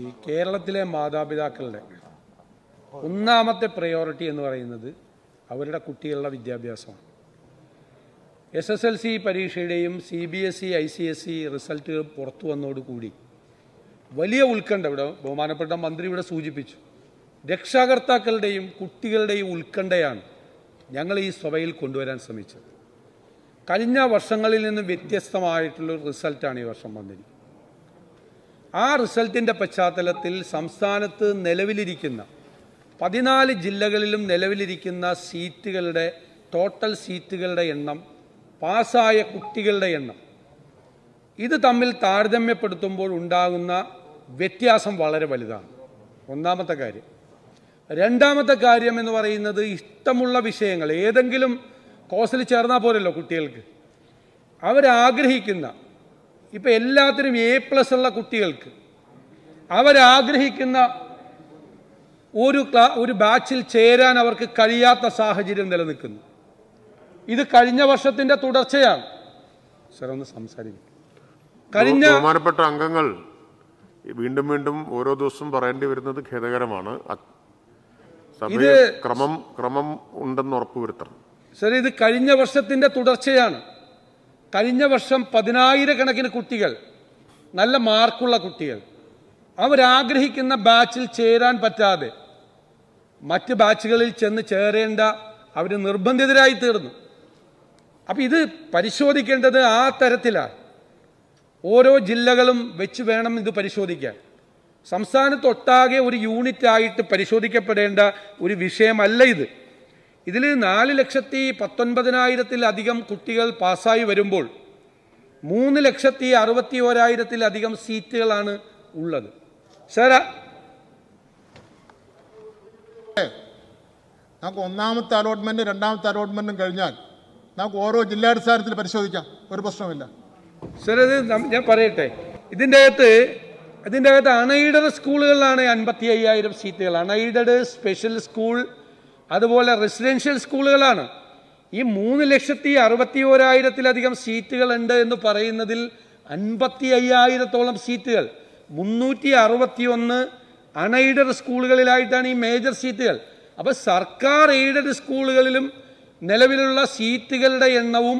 ഈ കേരളത്തിലെ മാതാപിതാക്കളുടെ ഒന്നാമത്തെ പ്രയോറിറ്റി എന്ന് പറയുന്നത് അവരുടെ കുട്ടികളുടെ വിദ്യാഭ്യാസമാണ് എസ് എസ് എൽ സി പരീക്ഷയുടെയും C B S E I C S E റിസൾട്ടുകൾ പുറത്തു വന്നതോടുകൂടി വലിയ ഉത്കണ്ഠ ഇവിടെ ബഹുമാനപ്പെട്ട മന്ത്രി ഇവിടെ സൂചിപ്പിച്ചു രക്ഷാകർത്താക്കളുടെയും കുട്ടികളുടെയും ഉത്കണ്ഠയാണ് ഞങ്ങൾ ഈ സഭയിൽ കൊണ്ടുവരാൻ ശ്രമിച്ചത് കഴിഞ്ഞ വർഷങ്ങളിൽ നിന്നും വ്യത്യസ്തമായിട്ടുള്ള റിസൾട്ടാണ് ഈ വർഷം വന്നിരിക്കുന്നത് ആ റിസൾട്ടിൻ്റെ പശ്ചാത്തലത്തിൽ സംസ്ഥാനത്ത് നിലവിലിരിക്കുന്ന പതിനാല് ജില്ലകളിലും നിലവിലിരിക്കുന്ന സീറ്റുകളുടെ ടോട്ടൽ സീറ്റുകളുടെ എണ്ണം പാസ്സായ കുട്ടികളുടെ എണ്ണം ഇത് തമ്മിൽ താരതമ്യപ്പെടുത്തുമ്പോൾ ഉണ്ടാകുന്ന വ്യത്യാസം വളരെ വലുതാണ് ഒന്നാമത്തെ കാര്യം രണ്ടാമത്തെ കാര്യം എന്ന് പറയുന്നത് ഇഷ്ടമുള്ള വിഷയങ്ങൾ ഏതെങ്കിലും കോഴ്സിൽ ചേർന്നാൽ പോരല്ലോ കുട്ടികൾക്ക് അവരാഗ്രഹിക്കുന്ന ഇപ്പം എല്ലാത്തിനും എ പ്ലസ് ഉള്ള കുട്ടികൾക്ക് അവരാഗ്രഹിക്കുന്ന ഒരു ക്ലാ ഒരു ബാച്ചിൽ ചേരാൻ അവർക്ക് കഴിയാത്ത സാഹചര്യം നിലനിൽക്കുന്നു ഇത് കഴിഞ്ഞ വർഷത്തിന്റെ തുടർച്ചയാണ് സാർ ഒന്ന് സംസാരിക്കും കഴിഞ്ഞ ബഹുമാനപ്പെട്ട അംഗങ്ങൾ വീണ്ടും വീണ്ടും ഓരോ ദിവസവും പറയേണ്ടി വരുന്നത് ഖേദകരമാണ് ഇത് ക്രമം ക്രമം ഉണ്ടെന്ന് ഉറപ്പുവരുത്തണം സാർ ഇത് കഴിഞ്ഞ വർഷത്തിന്റെ തുടർച്ചയാണ് കഴിഞ്ഞ വർഷം പതിനായിരക്കണക്കിന് കുട്ടികൾ നല്ല മാർക്കുള്ള കുട്ടികൾ അവരാഗ്രഹിക്കുന്ന ബാച്ചിൽ ചേരാൻ പറ്റാതെ മറ്റ് ബാച്ചുകളിൽ ചെന്ന് ചേരേണ്ട അവർ നിർബന്ധിതരായി തീർന്നു അപ്പം ഇത് പരിശോധിക്കേണ്ടത് ആ തരത്തിലാണ് ഓരോ ജില്ലകളും വെച്ച് വേണം ഇത് പരിശോധിക്കാൻ സംസ്ഥാനത്തൊട്ടാകെ ഒരു യൂണിറ്റായിട്ട് പരിശോധിക്കപ്പെടേണ്ട ഒരു വിഷയമല്ല ഇത് ഇതിൽ നാല് ലക്ഷത്തി പത്തൊൻപതിനായിരത്തിലധികം കുട്ടികൾ പാസ്സായി വരുമ്പോൾ മൂന്ന് ലക്ഷത്തി അറുപത്തി ഓരായിരത്തിലധികം സീറ്റുകളാണ് ഉള്ളത് സാർ നമുക്ക് ഒന്നാമത്തെ അലോട്ട്മെൻറ്റ് രണ്ടാമത്തെ അലോട്ട്മെൻറ്റും കഴിഞ്ഞാൽ നമുക്ക് ഓരോ ജില്ലാടിസ്ഥാനത്തിൽ പരിശോധിക്കാം ഒരു പ്രശ്നമില്ല സാർ ഇത് ഞാൻ പറയട്ടെ ഇതിൻ്റെ അകത്ത് ഇതിൻ്റെ അകത്ത് അൺഎയ്ഡഡ് സ്കൂളുകളിലാണ് അൻപത്തി അയ്യായിരം സീറ്റുകൾ അൺഎയ്ഡഡ് സ്പെഷ്യൽ സ്കൂൾ അതുപോലെ റെസിഡൻഷ്യൽ സ്കൂളുകളാണ് ഈ മൂന്ന് ലക്ഷത്തി അറുപത്തി ഓരായിരത്തിലധികം സീറ്റുകൾ ഉണ്ട് എന്ന് പറയുന്നതിൽ അൻപത്തി അയ്യായിരത്തോളം സീറ്റുകൾ മുന്നൂറ്റി അറുപത്തി ഒന്ന് അൺഎയ്ഡഡ് സ്കൂളുകളിലായിട്ടാണ് ഈ മേജർ സീറ്റുകൾ അപ്പോൾ സർക്കാർ എയ്ഡഡ് സ്കൂളുകളിലും നിലവിലുള്ള സീറ്റുകളുടെ എണ്ണവും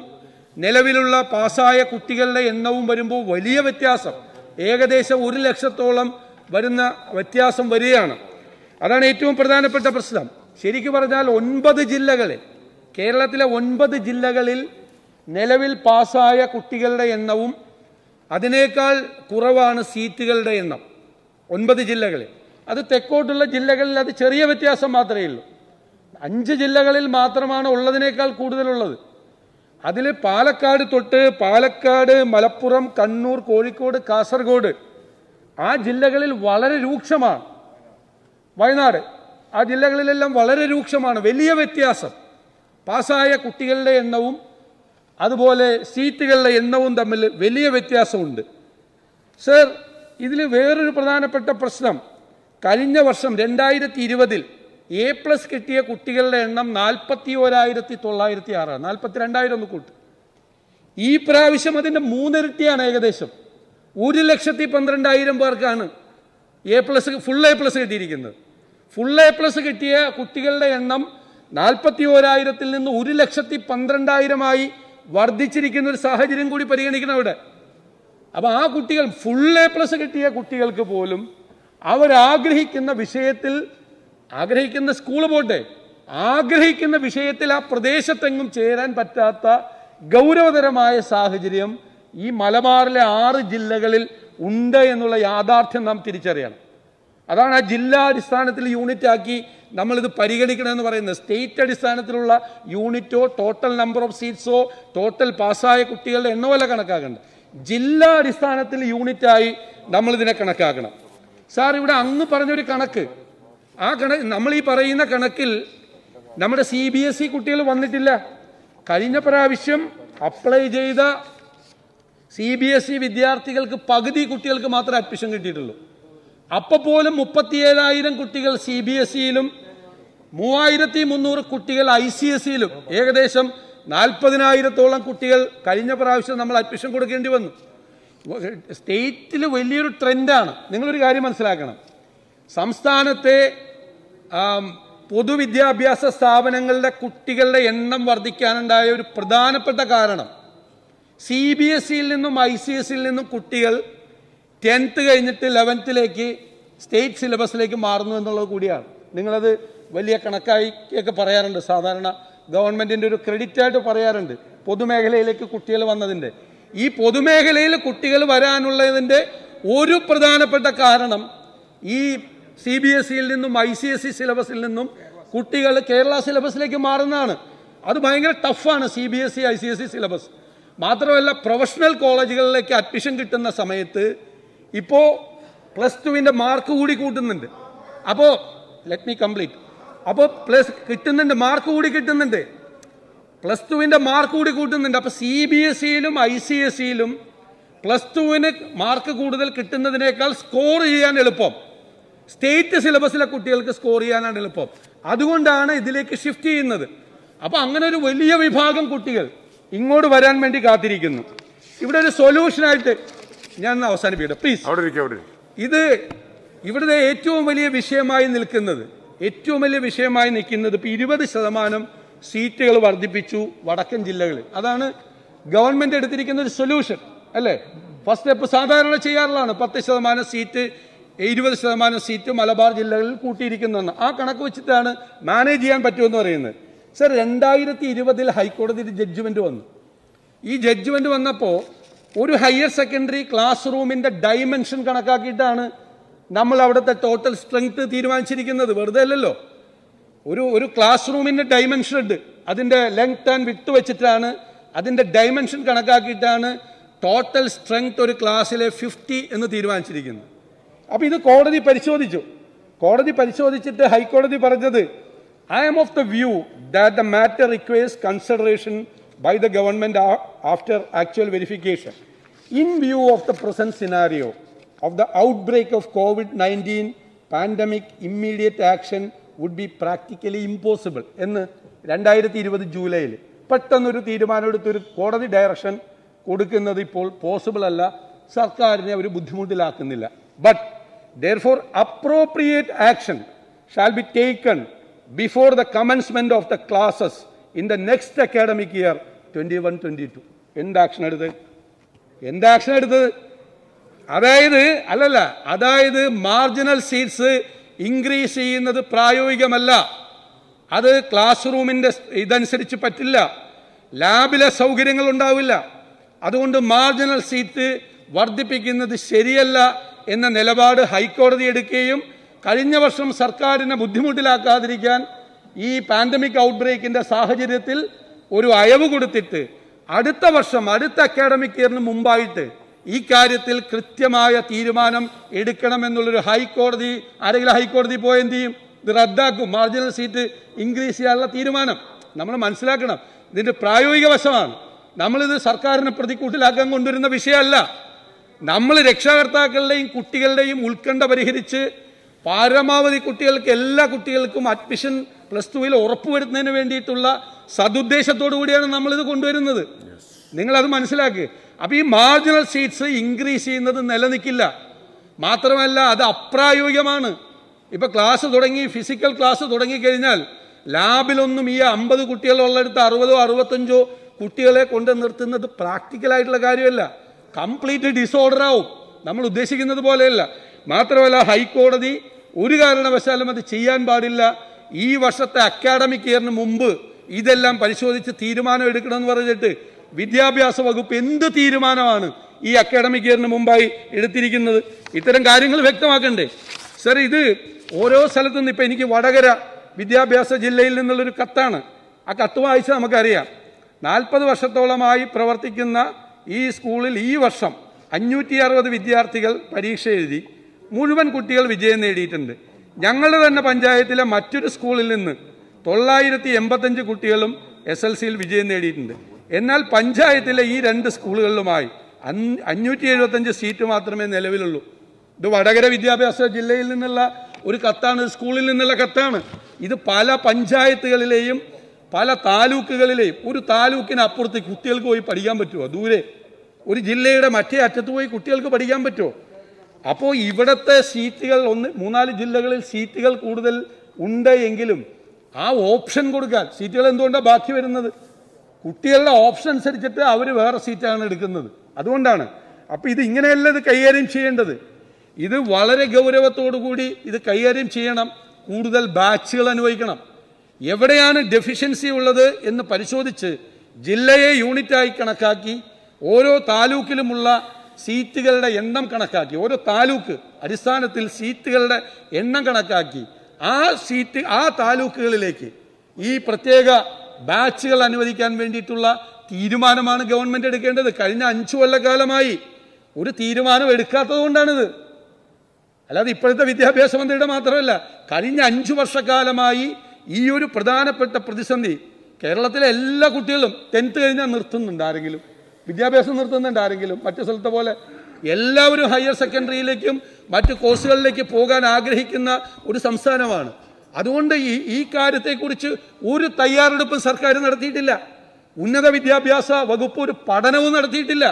നിലവിലുള്ള പാസ്സായ കുട്ടികളുടെ എണ്ണവും വരുമ്പോൾ വലിയ വ്യത്യാസം ഏകദേശം ഒരു ലക്ഷത്തോളം വരുന്ന വ്യത്യാസം വരികയാണ് അതാണ് ഏറ്റവും പ്രധാനപ്പെട്ട പ്രശ്നം ശരിക്കു പറഞ്ഞാൽ ഒൻപത് ജില്ലകളിൽ കേരളത്തിലെ ഒൻപത് ജില്ലകളിൽ നിലവിൽ പാസ്സായ കുട്ടികളുടെ എണ്ണവും അതിനേക്കാൾ കുറവാണ് സീറ്റുകളുടെ എണ്ണം ഒൻപത് ജില്ലകളിൽ അത് തെക്കോട്ടുള്ള ജില്ലകളിൽ അത് ചെറിയ വ്യത്യാസം മാത്രമേ ഉള്ളൂ അഞ്ച് ജില്ലകളിൽ മാത്രമാണ് ഉള്ളതിനേക്കാൾ കൂടുതലുള്ളത് അതിൽ പാലക്കാട് തൊട്ട് പാലക്കാട് മലപ്പുറം കണ്ണൂർ കോഴിക്കോട് കാസർഗോഡ് ആ ജില്ലകളിൽ വളരെ രൂക്ഷമാണ് വയനാട് ആ ജില്ലകളിലെല്ലാം വളരെ രൂക്ഷമാണ് വലിയ വ്യത്യാസം പാസ്സായ കുട്ടികളുടെ എണ്ണവും അതുപോലെ സീറ്റുകളുടെ എണ്ണവും തമ്മിൽ വലിയ വ്യത്യാസമുണ്ട് സർ ഇതിൽ വേറൊരു പ്രധാനപ്പെട്ട പ്രശ്നം കഴിഞ്ഞ വർഷം രണ്ടായിരത്തി ഇരുപതിൽ എ പ്ലസ് കിട്ടിയ കുട്ടികളുടെ എണ്ണം നാൽപ്പത്തി ഒരായിരത്തി തൊള്ളായിരത്തി ആറ് നാൽപ്പത്തി രണ്ടായിരം ഒന്ന് കൂട്ട് ഈ പ്രാവശ്യം അതിൻ്റെ മൂന്നിരട്ടിയാണ് ഏകദേശം ഒരു ലക്ഷത്തി പന്ത്രണ്ടായിരം പേർക്കാണ് A plus full A plus കിട്ടിയിരിക്കുന്നത് ഫുൾ എ പ്ലസ് കിട്ടിയ കുട്ടികളുടെ എണ്ണം നാൽപ്പത്തി ഓരായിരത്തിൽ നിന്ന് ഒരു ലക്ഷത്തി പന്ത്രണ്ടായിരമായി വർദ്ധിച്ചിരിക്കുന്ന ഒരു സാഹചര്യം കൂടി പരിഗണിക്കണം അവിടെ അപ്പോൾ ആ കുട്ടികൾ ഫുൾ എ പ്ലസ് കിട്ടിയ കുട്ടികൾക്ക് പോലും അവരാഗ്രഹിക്കുന്ന വിഷയത്തിൽ ആഗ്രഹിക്കുന്ന സ്കൂൾ പോട്ടെ ആഗ്രഹിക്കുന്ന വിഷയത്തിൽ ആ പ്രദേശത്തെങ്ങും ചേരാൻ പറ്റാത്ത ഗൗരവതരമായ സാഹചര്യം ഈ മലബാറിലെ ആറ് ജില്ലകളിൽ ഉണ്ട് എന്നുള്ള യാഥാർത്ഥ്യം നാം തിരിച്ചറിയണം അതാണ് ആ ജില്ലാ അടിസ്ഥാനത്തിൽ യൂണിറ്റാക്കി നമ്മളിത് പരിഗണിക്കണമെന്ന് പറയുന്നത് സ്റ്റേറ്റ് അടിസ്ഥാനത്തിലുള്ള യൂണിറ്റോ ടോട്ടൽ നമ്പർ ഓഫ് സീറ്റ്സോ ടോട്ടൽ പാസ്സായ കുട്ടികളുടെ എണ്ണമല്ല അല്ല കണക്കാക്കേണ്ടത് ജില്ലാ അടിസ്ഥാനത്തിൽ യൂണിറ്റായി നമ്മളിതിനെ കണക്കാക്കണം സാർ ഇവിടെ അങ്ങ് പറഞ്ഞൊരു കണക്ക് ആ കണക്ക് നമ്മൾ ഈ പറയുന്ന കണക്കിൽ നമ്മുടെ സി ബി എസ് ഇ കുട്ടികൾ വന്നിട്ടില്ല കഴിഞ്ഞ പ്രാവശ്യം അപ്ലൈ ചെയ്ത സി ബി എസ് ഇ വിദ്യാർത്ഥികൾക്ക് പകുതി കുട്ടികൾക്ക് മാത്രമേ അഡ്മിഷൻ കിട്ടിയിട്ടുള്ളൂ അപ്പൊ പോലും മുപ്പത്തിയേഴായിരം കുട്ടികൾ സി ബി എസ് ഇയിലും മൂവായിരത്തി മുന്നൂറ് കുട്ടികൾ ഐ സി എസ് ഇയിലും ഏകദേശം നാൽപ്പതിനായിരത്തോളം കുട്ടികൾ കഴിഞ്ഞ പ്രാവശ്യം നമ്മൾ അഡ്മിഷൻ കൊടുക്കേണ്ടി വന്നു സ്റ്റേറ്റിൽ വലിയൊരു ട്രെൻഡാണ് നിങ്ങളൊരു കാര്യം മനസ്സിലാക്കണം സംസ്ഥാനത്തെ പൊതുവിദ്യാഭ്യാസ സ്ഥാപനങ്ങളുടെ കുട്ടികളുടെ എണ്ണം വർദ്ധിക്കാനുണ്ടായ ഒരു പ്രധാനപ്പെട്ട കാരണം സി ബി എസ് ഇയിൽ നിന്നും ഐ സി എസ് ഇയിൽ നിന്നും കുട്ടികൾ ടെൻത്ത് കഴിഞ്ഞിട്ട് ലെവൻത്തിലേക്ക് സ്റ്റേറ്റ് സിലബസിലേക്ക് മാറുന്നു എന്നുള്ളത് കൂടിയാണ് നിങ്ങളത് വലിയ കണക്കായി ഒക്കെ പറയാറുണ്ട് സാധാരണ ഗവൺമെൻറ്റിൻ്റെ ഒരു ക്രെഡിറ്റായിട്ട് പറയാറുണ്ട് പൊതുമേഖലയിലേക്ക് കുട്ടികൾ വന്നതിൻ്റെ ഈ പൊതുമേഖലയിൽ കുട്ടികൾ വരാനുള്ളതിൻ്റെ ഒരു പ്രധാനപ്പെട്ട കാരണം ഈ സി ബി എസ് സിയിൽ e നിന്നും ഐ സി എസ് സി സിലബസിൽ നിന്നും കുട്ടികൾ കേരള സിലബസിലേക്ക് മാറുന്നതാണ് അത് ഭയങ്കര ടഫാണ് C B S C I C S C syllabus മാത്രമല്ല പ്രൊഫഷണൽ കോളേജുകളിലേക്ക് അഡ്മിഷൻ കിട്ടുന്ന സമയത്ത് ഇപ്പോ പ്ലസ് ടുവിന്റെ മാർക്ക് കൂടി കൂട്ടുന്നുണ്ട് അപ്പോൾ ലെറ്റ് മീ കംപ്ലീറ്റ് അപ്പോൾ പ്ലസ് കിട്ടുന്നുണ്ട് മാർക്ക് കൂടി കിട്ടുന്നുണ്ട് പ്ലസ് ടുവിന്റെ മാർക്ക് കൂടി കൂട്ടുന്നുണ്ട് അപ്പോൾ സി ബി എസ് സിയിലും e ഐ സി എസ് സിയിലും e പ്ലസ് ടുവിന് മാർക്ക് കൂടുതൽ കിട്ടുന്നതിനേക്കാൾ സ്കോർ ചെയ്യാൻ എളുപ്പം സ്റ്റേറ്റ് സിലബസിലെ കുട്ടികൾക്ക് സ്കോർ ചെയ്യാനാണ് എളുപ്പം അതുകൊണ്ടാണ് ഇതിലേക്ക് ഷിഫ്റ്റ് ചെയ്യുന്നത് അപ്പോൾ അങ്ങനെ ഒരു വലിയ വിഭാഗം കുട്ടികൾ ഇങ്ങോട്ട് വരാൻ വേണ്ടി കാത്തിരിക്കുന്നു ഇവിടെ ഒരു സൊല്യൂഷനായിട്ട് ഞാൻ അവസാനിപ്പിക്കട്ടെ പ്ലീസ് അവിടെ ഇരിക്കും അവിടെ ഇത് ഇവിടുത്തെ ഏറ്റവും വലിയ വിഷയമായി നിൽക്കുന്നത് ഏറ്റവും വലിയ വിഷയമായി നിൽക്കുന്നത് ഇപ്പോൾ ഇരുപത് ശതമാനം സീറ്റുകൾ വർദ്ധിപ്പിച്ചു വടക്കൻ ജില്ലകളിൽ അതാണ് ഗവൺമെന്റ് എടുത്തിരിക്കുന്ന ഒരു സൊല്യൂഷൻ അല്ലേ ഫസ്റ്റ് സ്റ്റെപ്പ് സാധാരണ ചെയ്യാറുള്ളതാണ് പത്ത് ശതമാനം സീറ്റ് ഇരുപത് ശതമാനം സീറ്റ് മലബാർ ജില്ലകളിൽ കൂട്ടിയിരിക്കുന്നതാണ് ആ കണക്ക് വെച്ചിട്ടാണ് മാനേജ് ചെയ്യാൻ പറ്റുമെന്ന് പറയുന്നത് സർ രണ്ടായിരത്തി ഇരുപതിൽ ഹൈക്കോടതിയിൽ ജഡ്ജ്മെന്റ് വന്നു ഈ ജഡ്ജ്മെന്റ് വന്നപ്പോൾ ഒരു ഹയർ സെക്കൻഡറി ക്ലാസ് റൂമിന്റെ ഡൈമെൻഷൻ കണക്കാക്കിയിട്ടാണ് നമ്മൾ അവിടുത്തെ ടോട്ടൽ സ്ട്രെങ്ത് തീരുമാനിച്ചിരിക്കുന്നത് വെറുതെ അല്ലല്ലോ ഒരു ഒരു ക്ലാസ് റൂമിന്റെ ഡൈമെൻഷൻ ഉണ്ട് അതിന്റെ ലെങ്ത് ആൻഡ് വിട്ട് വെച്ചിട്ടാണ് അതിന്റെ ഡൈമെൻഷൻ കണക്കാക്കിയിട്ടാണ് ടോട്ടൽ സ്ട്രെങ്ത് ഒരു ക്ലാസ്സിലെ ഫിഫ്റ്റി എന്ന് തീരുമാനിച്ചിരിക്കുന്നത് അപ്പോൾ ഇത് കോടതി പരിശോധിച്ചു കോടതി പരിശോധിച്ചിട്ട് ഹൈക്കോടതി പറഞ്ഞത് I am of the view that the matter requires consideration by the government after actual verification. In view of the present scenario of the outbreak of COVID-19 pandemic, immediate action would be practically impossible എന്ന് രണ്ടായിരത്തി ഇരുപത് ജൂലൈയിൽ പെട്ടെന്നൊരു തീരുമാനമെടുത്തൊരു കോടതി direction കൊടുക്കുന്നത് ഇപ്പോൾ possible അല്ല സർക്കാരിനെ അവർ ബുദ്ധിമുട്ടിലാക്കുന്നില്ല but therefore appropriate action shall be taken before the commencement of the classes next academic year twenty one twenty two എന്ത് ആക്ഷൻ എടുത്ത് എന്ത് ആക്ഷൻ എടുത്തത് അതായത് അല്ലല്ല അതായത് മാർജിനൽ സീറ്റ്സ് ഇൻക്രീസ് ചെയ്യുന്നത് പ്രായോഗികമല്ല അത് ക്ലാസ് റൂമിൻ്റെ ഇതനുസരിച്ച് പറ്റില്ല ലാബിലെ സൗകര്യങ്ങൾ ഉണ്ടാവില്ല അതുകൊണ്ട് മാർജിനൽ സീറ്റ് വർദ്ധിപ്പിക്കുന്നത് ശരിയല്ല എന്ന നിലപാട് ഹൈക്കോടതി എടുക്കുകയും കഴിഞ്ഞ വർഷം സർക്കാരിനെ ബുദ്ധിമുട്ടിലാക്കാതിരിക്കാൻ ഈ പാൻഡമിക് ഔട്ട്ബ്രേക്കിൻ്റെ സാഹചര്യത്തിൽ ഒരു അയവ് കൊടുത്തിട്ട് അടുത്ത വർഷം അടുത്ത അക്കാഡമിക് ഇയറിന് മുമ്പായിട്ട് ഈ കാര്യത്തിൽ കൃത്യമായ തീരുമാനം എടുക്കണമെന്നുള്ളൊരു ഹൈക്കോടതി ആരെങ്കിലും ഹൈക്കോടതി പോയി എന്ത് ചെയ്യും ഇത് റദ്ദാക്കും മാർജിനൽ സീറ്റ് ഇൻക്രീസ് ചെയ്യാനുള്ള തീരുമാനം നമ്മൾ മനസ്സിലാക്കണം ഇതിൻ്റെ പ്രായോഗിക വശമാണ് നമ്മളിത് സർക്കാരിനെ പ്രതിക്കൂട്ടിലാക്കാൻ കൊണ്ടുവരുന്ന വിഷയമല്ല നമ്മൾ രക്ഷാകർത്താക്കളുടെയും കുട്ടികളുടെയും ഉത്കണ്ഠ പരിഹരിച്ച് പരമാവധി കുട്ടികൾക്ക് എല്ലാ കുട്ടികൾക്കും അഡ്മിഷൻ പ്ലസ് ടുവിൽ ഉറപ്പുവരുത്തുന്നതിന് വേണ്ടിയിട്ടുള്ള സതുദ്ദേശത്തോടു കൂടിയാണ് നമ്മളിത് കൊണ്ടുവരുന്നത് നിങ്ങളത് മനസ്സിലാക്കുക അപ്പോൾ ഈ മാർജിനൽ സീറ്റ്സ് ഇൻക്രീസ് ചെയ്യുന്നത് നിലനിൽക്കില്ല മാത്രമല്ല അത് അപ്രായോഗികമാണ് ഇപ്പൊ ക്ലാസ് തുടങ്ങി ഫിസിക്കൽ ക്ലാസ് തുടങ്ങിക്കഴിഞ്ഞാൽ ലാബിലൊന്നും ഈ അമ്പത് കുട്ടികളുള്ളടുത്ത് അറുപതോ അറുപത്തഞ്ചോ കുട്ടികളെ കൊണ്ട് നിർത്തുന്നത് പ്രാക്ടിക്കലായിട്ടുള്ള കാര്യമല്ല കംപ്ലീറ്റ് ഡിസോർഡർ ആവും നമ്മൾ ഉദ്ദേശിക്കുന്നത് പോലെയല്ല മാത്രമല്ല ഹൈക്കോടതി ഒരു കാരണവശാലും അത് ചെയ്യാൻ പാടില്ല ഈ വർഷത്തെ അക്കാഡമിക് ഇയറിന് മുമ്പ് ഇതെല്ലാം പരിശോധിച്ച് തീരുമാനം എടുക്കണമെന്ന് പറഞ്ഞിട്ട് വിദ്യാഭ്യാസ വകുപ്പ് എന്ത് തീരുമാനമാണ് ഈ അക്കാഡമിക് ഇയറിന് മുമ്പായി എടുത്തിരിക്കുന്നത് ഇത്തരം കാര്യങ്ങൾ വ്യക്തമാക്കണ്ടേ സർ ഇത് ഓരോ സ്ഥലത്തു നിന്ന് ഇപ്പം എനിക്ക് വടകര വിദ്യാഭ്യാസ ജില്ലയിൽ നിന്നുള്ളൊരു കത്താണ് ആ കത്ത് വായിച്ച് നമുക്കറിയാം നാൽപ്പത് വർഷത്തോളമായി പ്രവർത്തിക്കുന്ന ഈ സ്കൂളിൽ ഈ വർഷം അഞ്ഞൂറ്റി അറുപത് വിദ്യാർത്ഥികൾ പരീക്ഷ എഴുതി മുഴുവൻ കുട്ടികൾ വിജയം നേടിയിട്ടുണ്ട് ഞങ്ങളുടെ തന്നെ പഞ്ചായത്തിലെ മറ്റൊരു സ്കൂളിൽ നിന്ന് തൊള്ളായിരത്തി എൺപത്തഞ്ച് കുട്ടികളും എസ് എൽ സിയിൽ വിജയം നേടിയിട്ടുണ്ട് എന്നാൽ പഞ്ചായത്തിലെ ഈ രണ്ട് സ്കൂളുകളിലുമായി അഞ്ഞൂറ്റി എഴുപത്തഞ്ച് സീറ്റ് മാത്രമേ നിലവിലുള്ളൂ ഇത് വടകര വിദ്യാഭ്യാസ ജില്ലയിൽ നിന്നുള്ള ഒരു കത്താണ് സ്കൂളിൽ നിന്നുള്ള കത്താണ് ഇത് പല പഞ്ചായത്തുകളിലെയും പല താലൂക്കുകളിലെയും ഒരു താലൂക്കിന് അപ്പുറത്ത് കുട്ടികൾക്ക് പോയി പഠിക്കാൻ പറ്റുമോ ദൂരെ ഒരു ജില്ലയുടെ മറ്റേ അറ്റത്ത് പോയി കുട്ടികൾക്ക് പഠിക്കാൻ പറ്റുമോ അപ്പോൾ ഇവിടുത്തെ സീറ്റുകൾ ഒന്ന് മൂന്നാല് ജില്ലകളിൽ സീറ്റുകൾ കൂടുതൽ ഉണ്ട് എങ്കിലും ആ ഓപ്ഷൻ കൊടുക്കാൻ സീറ്റുകൾ എന്തുകൊണ്ടാണ് ബാക്കി വരുന്നത് കുട്ടികളുടെ ഓപ്ഷൻ അനുസരിച്ചിട്ട് അവർ വേറെ സീറ്റാണ് എടുക്കുന്നത് അതുകൊണ്ടാണ് അപ്പോൾ ഇത് ഇങ്ങനെയല്ല ഇത് കൈകാര്യം ചെയ്യേണ്ടത് ഇത് വളരെ ഗൗരവത്തോടു കൂടി ഇത് കൈകാര്യം ചെയ്യണം കൂടുതൽ ബാച്ചുകൾ അനുവദിക്കണം എവിടെയാണ് ഡെഫിഷ്യൻസി ഉള്ളത് എന്ന് പരിശോധിച്ച് ജില്ലയെ യൂണിറ്റായി കണക്കാക്കി ഓരോ താലൂക്കിലുമുള്ള സീറ്റുകളുടെ എണ്ണം കണക്കാക്കി ഓരോ താലൂക്ക് അടിസ്ഥാനത്തിൽ സീറ്റുകളുടെ എണ്ണം കണക്കാക്കി ആ സീറ്റ് ആ താലൂക്കുകളിലേക്ക് ഈ പ്രത്യേക ബാച്ചുകൾ അനുവദിക്കാൻ വേണ്ടിയിട്ടുള്ള തീരുമാനമാണ് ഗവൺമെൻറ് എടുക്കേണ്ടത് കഴിഞ്ഞ അഞ്ചു കൊല്ലക്കാലമായി ഒരു തീരുമാനം എടുക്കാത്തത് കൊണ്ടാണിത് അല്ലാതെ ഇപ്പോഴത്തെ വിദ്യാഭ്യാസ മന്ത്രിയുടെ മാത്രമല്ല കഴിഞ്ഞ അഞ്ചു വർഷക്കാലമായി ഈ ഒരു പ്രധാനപ്പെട്ട പ്രതിസന്ധി കേരളത്തിലെ എല്ലാ കുട്ടികളും ടെൻത്ത് കഴിഞ്ഞാൽ നിർത്തുന്നുണ്ട് ആരെങ്കിലും വിദ്യാഭ്യാസം നിർത്തുന്നുണ്ട് ആരെങ്കിലും മറ്റു സ്ഥലത്തെ പോലെ എല്ലാവരും ഹയർ സെക്കൻഡറിയിലേക്കും മറ്റ് കോഴ്സുകളിലേക്ക് പോകാൻ ആഗ്രഹിക്കുന്ന ഒരു സംസ്ഥാനമാണ് അതുകൊണ്ട് ഈ ഈ കാര്യത്തെക്കുറിച്ച് ഒരു തയ്യാറെടുപ്പും സർക്കാർ നടത്തിയിട്ടില്ല ഉന്നത വിദ്യാഭ്യാസ വകുപ്പ് ഒരു പഠനവും നടത്തിയിട്ടില്ല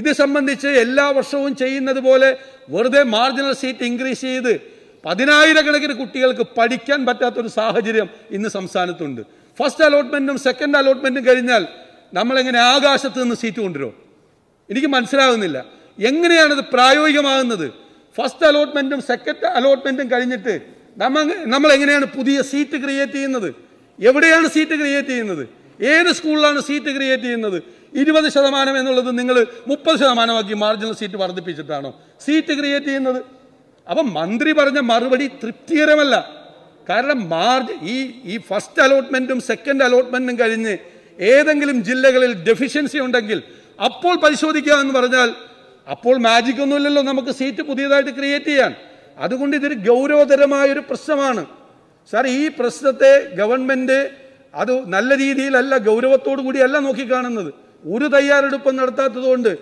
ഇത് സംബന്ധിച്ച് എല്ലാ വർഷവും ചെയ്യുന്നത് പോലെ വെറുതെ മാർജിനൽ സീറ്റ് ഇൻക്രീസ് ചെയ്ത് പതിനായിരക്കണക്കിന് കുട്ടികൾക്ക് പഠിക്കാൻ പറ്റാത്തൊരു സാഹചര്യം ഇന്ന് സംസ്ഥാനത്തുണ്ട് ഫസ്റ്റ് അലോട്ട്മെൻറ്റും സെക്കൻഡ് അലോട്ട്മെൻറ്റും കഴിഞ്ഞാൽ നമ്മളെങ്ങനെ ആകാശത്ത് നിന്ന് സീറ്റ് കൊണ്ടുവരുമോ എനിക്ക് മനസ്സിലാകുന്നില്ല എങ്ങനെയാണത് പ്രായോഗികമാകുന്നത് ഫസ്റ്റ് അലോട്ട്മെൻറ്റും സെക്കൻഡ് അലോട്ട്മെൻറ്റും കഴിഞ്ഞിട്ട് നമ്മ നമ്മളെങ്ങനെയാണ് പുതിയ സീറ്റ് ക്രിയേറ്റ് ചെയ്യുന്നത് എവിടെയാണ് സീറ്റ് ക്രിയേറ്റ് ചെയ്യുന്നത് ഏത് സ്കൂളിലാണ് സീറ്റ് ക്രിയേറ്റ് ചെയ്യുന്നത് ഇരുപത് ശതമാനം എന്നുള്ളത് നിങ്ങൾ മുപ്പത് ശതമാനമാക്കി മാർജിനൽ സീറ്റ് വർദ്ധിപ്പിച്ചിട്ടാണോ സീറ്റ് ക്രിയേറ്റ് ചെയ്യുന്നത് അപ്പം മന്ത്രി പറഞ്ഞ മറുപടി തൃപ്തികരമല്ല കാരണം മാർജ് ഈ ഈ ഫസ്റ്റ് അലോട്ട്മെൻറ്റും സെക്കൻഡ് അലോട്ട്മെൻറ്റും കഴിഞ്ഞ് ഏതെങ്കിലും ജില്ലകളിൽ ഡെഫിഷ്യൻസി ഉണ്ടെങ്കിൽ അപ്പോൾ പരിശോധിക്കുക എന്ന് പറഞ്ഞാൽ അപ്പോൾ മാജിക് ഒന്നുമില്ലല്ലോ നമുക്ക് സീറ്റ് പുതിയതായിട്ട് ക്രിയേറ്റ് ചെയ്യാൻ അതുകൊണ്ട് ഇതൊരു ഗൗരവതരമായ ഒരു പ്രശ്നമാണ് സാർ ഈ പ്രശ്നത്തെ ഗവൺമെൻറ് അത് നല്ല രീതിയിലല്ല ഗൗരവത്തോടു കൂടിയല്ല നോക്കിക്കാണുന്നത് ഒരു തയ്യാറെടുപ്പും നടത്താത്തതുകൊണ്ട്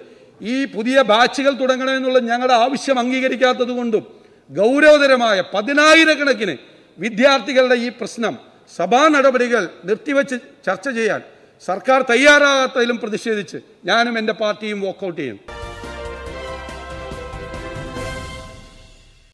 ഈ പുതിയ ബാച്ചുകൾ തുടങ്ങണമെന്നുള്ള ഞങ്ങളുടെ ആവശ്യം അംഗീകരിക്കാത്തത് കൊണ്ടും ഗൗരവതരമായ പതിനായിരക്കണക്കിന് വിദ്യാർത്ഥികളുടെ ഈ പ്രശ്നം സഭാ നടപടികൾ നിർത്തിവെച്ച് ചർച്ച ചെയ്യാൻ സർക്കാർ തയ്യാറാകാത്തതിലും പ്രതിഷേധിച്ച് ഞാനും എൻ്റെ പാർട്ടിയും വോക്കൗട്ട് ചെയ്യും